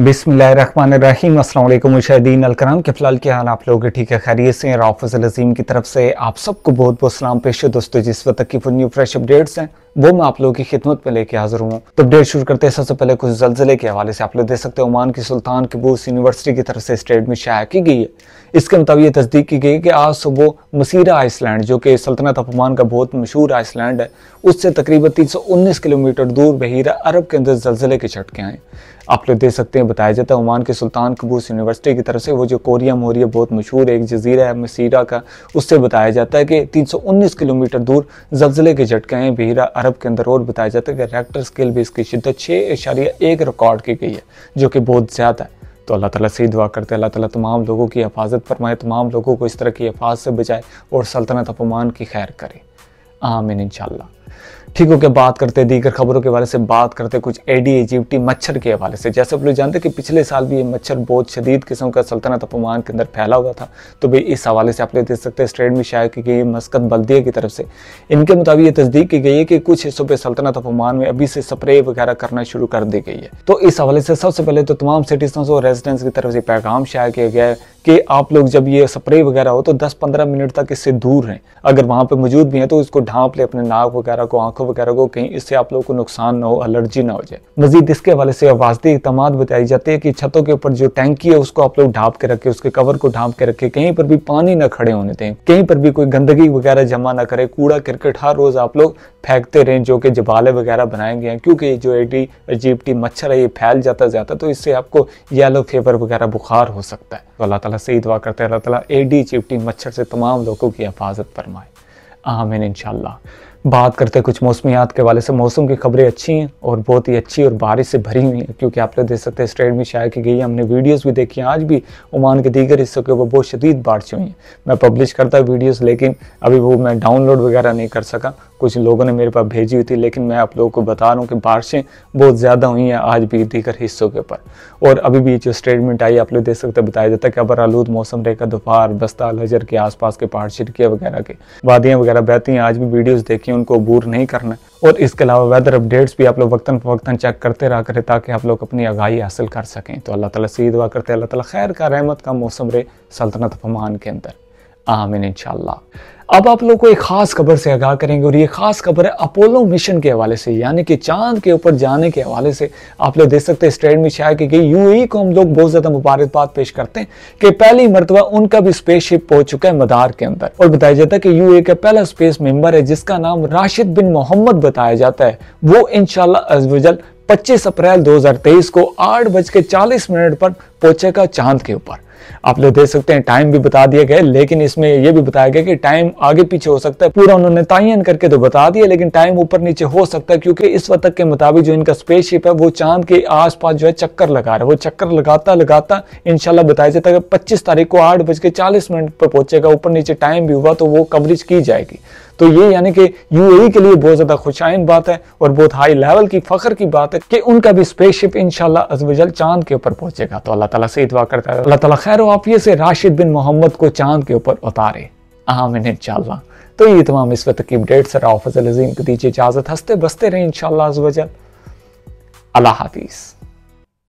बिसमीम अल्लाम मुशादीन अलकराम के फ़िलहाल के हाल आप लोग ठीक है खैरियत से राफल अजीम की तरफ से आप सबको बहुत बहुत सलाम पेश है दोस्तों जिस वक्त की फुल न्यू फ्रेश अपडेट्स हैं वो मैं आप लोगों की खिदमत में लेके हाजिर हूँ तो अपडेट शुरू करते हैं सबसे पहले कुछ जलजिले के हवाले से आप लोग देख सकते हैं ओमान की सुल्तान कबूस यूनिवर्सिटी की तरफ से स्टेट में शाया की गई है इसके मुताबिक ये तस्दीक की गई कि आज सुबह मसीरा आइसलैंड जो कि सल्तनत अपमान का बहुत मशहूर आइसलैंड है उससे तकरीबन तीन सौ उन्नीस किलोमीटर दूर बहिरा अरब के अंदर जलजिले के झटके आए आप लोग दे सकते हैं बताया जाता है ओमान के सुल्तान कबूस यूनिवर्सिटी की तरफ से वो जो कोरिया मोरिया बहुत मशहूर एक जजीरा है मसीरा का उससे बताया जाता है कि 319 किलोमीटर दूर जलजिले के झटके हैं बहरा अरब के अंदर और बताया जाता है कि रैक्टर स्केल भी इसकी शिदत छः इशारिया एक रिकॉर्ड की गई है जो कि बहुत ज़्यादा है तो अल्लाह तला से ही दुआ करते हैं अल्लाह तला तमाम लोगों की हिफाजत फरमाए तमाम लोगों को इस तरह की हिफाज से बचाए और सल्तनत अपमान की खैर करे आमिन इंशाल्लाह ठीक होकर बात करते दीगर खबरों के बारे से बात करते कुछ एडी एजिप्टी मच्छर के हवाले से जैसे आप लोग जानते हैं कि पिछले साल भी ये मच्छर बहुत शदीद किस्म का सल्तनत अपमान के अंदर फैला हुआ था तो भाई इस हवाले से आप लोग देख सकते हैं स्टेट में शायद की गई मस्कत बल्दिया की तरफ से इनके मुताबिक ये तस्दीक की गई है कि कुछ हिस्सों पर सल्तनत अपमान में अभी से स्प्रे वगैरह करना शुरू कर दी गई है तो इस हवाले से सबसे पहले तो तमाम सिटीजन और रेजिडेंट्स की तरफ से पैगाम शाया किया गया है कि आप लोग जब ये स्प्रे वगैरह हो तो दस पंद्रह मिनट तक इससे दूर रहें अगर वहाँ पर मौजूद भी हैं तो उसको ढांप ले अपने नाक वगैरह वगैरह को आंखों वगैरह को कहीं इससे आप लोगों को नुकसान ना हो एलर्जी ना हो जाए मजीद इसके हवाले से वाजते इकदाम बताई जाती है कि छतों के ऊपर जो टैंकी है उसको आप लोग ढांप के रखे उसके कवर को ढांप के रखे कहीं पर भी पानी ना खड़े होने दें कहीं पर भी कोई गंदगी वगैरह जमा ना करे कूड़ा क्रिकेट हर रोज आप लोग फेंकते रहें जो कि जबाले वगैरह बनाए गए हैं क्योंकि जो एडी अजीबटी मच्छर है ये फैल जाता जाता तो इससे आपको येलो फेवर वगैरह बुखार हो सकता है तो अल्लाह तला से दुआ करते हैं अल्लाह तला एडी चिपटी मच्छर से तमाम लोगों की हिफाजत फरमाए आमिन इंशाल्लाह बात करते हैं कुछ मौसमियात के वाले से मौसम की खबरें अच्छी हैं और बहुत ही अच्छी और बारिश से भरी हुई हैं क्योंकि आप लोग देख सकते हैं स्टेट में शाया की गई है हमने वीडियोस भी देखी हैं आज भी ओमान के दीगर हिस्सों के ऊपर बहुत शदीद बारिश हुई हैं मैं पब्लिश करता वीडियोस लेकिन अभी वो मैं डाउनलोड वगैरह नहीं कर सका कुछ लोगों ने मेरे पास भेजी हुई थी लेकिन मैं आप लोगों को बता रहा हूँ कि बारिशें बहुत ज़्यादा हुई हैं आज भी दीगर हिस्सों के ऊपर और अभी भी जो स्टेटमेंट आई आप लोग देख सकते हैं बताया जाता है कि अबर आलूद मौसम रहेगा दोपहर बस्ता लजर के आसपास के पहाड़ शिरकिया वगैरह के वादियाँ वगैरह बहती हैं आज भी वीडियोज़ देखी कि उनको बूर नहीं करना और इसके अलावा वेदर अपडेट्स भी आप लोग वक्तन फ़वक्ता चेक करते रहा करें ताकि आप लोग अपनी आगाही हासिल कर सकें तो अल्लाह ताला से दुआ करते अल्लाह ताला खैर का रहमत का मौसम रे सल्तनत फमान के अंदर आमिन इनशाला अब आप लोग को एक ख़ास खबर से आगाह करेंगे और ये ख़ास खबर है अपोलो मिशन के हवाले से यानी कि चांद के ऊपर जाने के हवाले से आप लोग देख सकते हैं स्ट्रेट में छाया कि गई यूएई को हम लोग बहुत ज़्यादा मुबारकबाद पेश करते हैं कि पहली मरतबा उनका भी स्पेस शिप पहुंच चुका है मदार के अंदर और बताया जाता है कि यू का पहला स्पेस मेंबर है जिसका नाम राशिद बिन मोहम्मद बताया जाता है वो इनशाला अजल 25 अप्रैल 2023 को आठ बज के चालीस मिनट पर पहुंचेगा चांद के ऊपर आप लोग देख सकते हैं टाइम भी बता दिया गया लेकिन इसमें ये भी बताया गया कि टाइम आगे पीछे हो सकता है पूरा उन्होंने तयन करके तो बता दिया लेकिन टाइम ऊपर नीचे हो सकता है क्योंकि इस वक्त के मुताबिक जो इनका स्पेसशिप है वो चांद के आसपास जो है चक्कर लगा रहा है वो चक्कर लगाता लगाता इनशाला बताया जाता है पच्चीस तारीख को आठ बज के चालीस मिनट पर पहुंचेगा ऊपर नीचे टाइम भी हुआ तो वो कवरेज की जाएगी तो ये यानी कि यूएई e के लिए बहुत ज्यादा खुशाइन बात है और बहुत हाई लेवल की फखर की बात है कि उनका भी स्पेसशिप इनशाला अजवजल चांद के ऊपर पहुंचेगा तो अल्लाह तला से इतवा करता है अल्लाह तला खैर वाफिये से राशिद बिन मोहम्मद को चांद के ऊपर उतारे इन इंशाल्लाह तो ये तमाम इस वक्त की अपडेट्स राव फजल अजीम को दीजिए इजाज़त हंसते बसते रहे इनशाला अजल अल्लाह हाफिज़